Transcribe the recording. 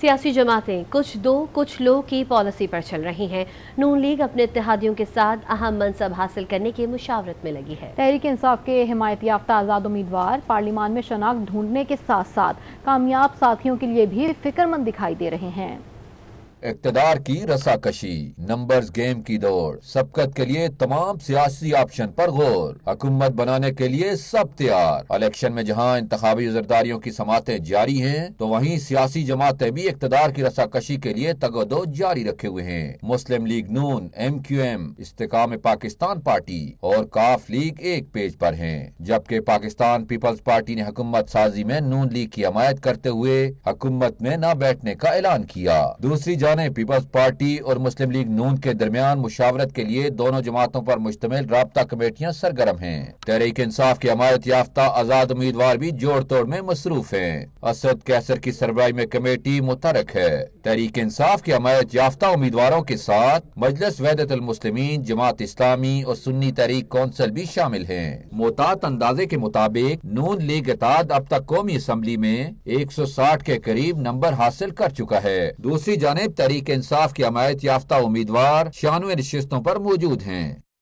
सियासी जमातें कुछ दो कुछ लोग की पॉलिसी पर चल रही हैं नून लीग अपने इतिहादियों के साथ अहम मनसब हासिल करने की मुशावरत में लगी है तहरीक इंसाफ के हिमायत याफ्ता आज़ाद उम्मीदवार पार्लियामान में शनाख्त ढूंढने के साथ साथ कामयाब साथियों के लिए भी फिक्रमंद दिखाई दे रहे हैं इकतदार की रसाकशी नंबर्स गेम की दौड़ सबकत के लिए तमाम सियासी ऑप्शन पर गौर हुकूमत बनाने के लिए सब तैयार इलेक्शन में जहाँ इंतजामी जरदारियों की समातें जारी हैं तो वहीं सियासी जमातें भी इकतदार की रसाकशी के लिए तगदो जारी रखे हुए हैं मुस्लिम लीग नून M Q M Istehkam Pakistan party और काफ लीग एक पेज पर है जबकि पाकिस्तान पीपल्स पार्टी ने हुकूमत साजी में नून लीग की हमायत करते हुए हुकूमत में न बैठने का ऐलान किया दूसरी जान ने पीपल्स पार्टी और मुस्लिम लीग नून के दरमियान मुशावरत के लिए दोनों जमातों पर मुश्तमिल रबता कमेटियाँ सरगर्म हैं तहरीक इंसाफ की हमारत याफ्ता आजाद उम्मीदवार भी जोड़ तोड़ में मसरूफ है असद कैसर की सरबराई में कमेटी मुतरक है तहरीक इंसाफ की हमारत याफ्ता उम्मीदवारों के साथ मजलस वैदतलमुसलमिन जमात इस्लामी और सुन्नी तहरीक कौंसल भी शामिल है मोहतात अंदाजे के मुताबिक नून लीग इताद अब तक कौमी असम्बली में एक सौ साठ के करीब नंबर हासिल कर चुका है दूसरी जानेब तहरीक इंसाफ की हमायत याफ्ता उम्मीदवार छियानवे नशस्तों पर मौजूद हैं